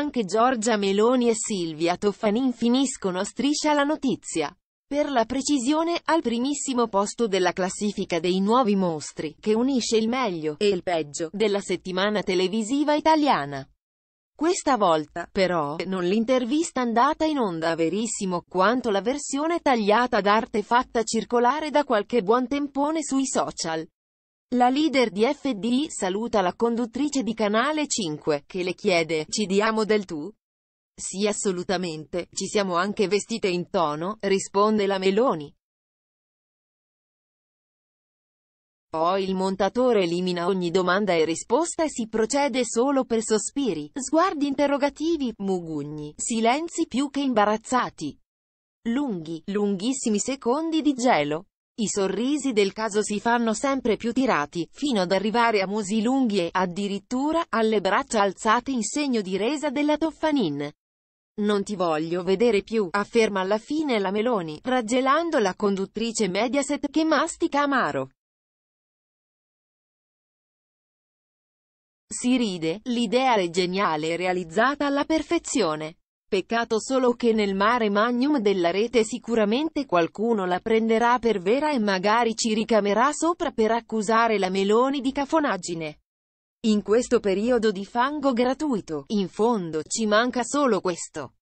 Anche Giorgia Meloni e Silvia Toffanin finiscono a striscia la notizia. Per la precisione, al primissimo posto della classifica dei nuovi mostri, che unisce il meglio e il peggio della settimana televisiva italiana. Questa volta, però, non l'intervista andata in onda verissimo quanto la versione tagliata d'arte fatta circolare da qualche buon tempone sui social. La leader di FDI saluta la conduttrice di Canale 5, che le chiede, ci diamo del tu? Sì assolutamente, ci siamo anche vestite in tono, risponde la Meloni. Poi il montatore elimina ogni domanda e risposta e si procede solo per sospiri, sguardi interrogativi, mugugni, silenzi più che imbarazzati. Lunghi, lunghissimi secondi di gelo. I sorrisi del caso si fanno sempre più tirati, fino ad arrivare a musi lunghi e, addirittura, alle braccia alzate in segno di resa della Toffanin. Non ti voglio vedere più, afferma alla fine la Meloni, raggelando la conduttrice Mediaset che mastica amaro. Si ride, l'idea è geniale e realizzata alla perfezione. Peccato solo che nel mare magnum della rete sicuramente qualcuno la prenderà per vera e magari ci ricamerà sopra per accusare la Meloni di cafonaggine. In questo periodo di fango gratuito, in fondo, ci manca solo questo.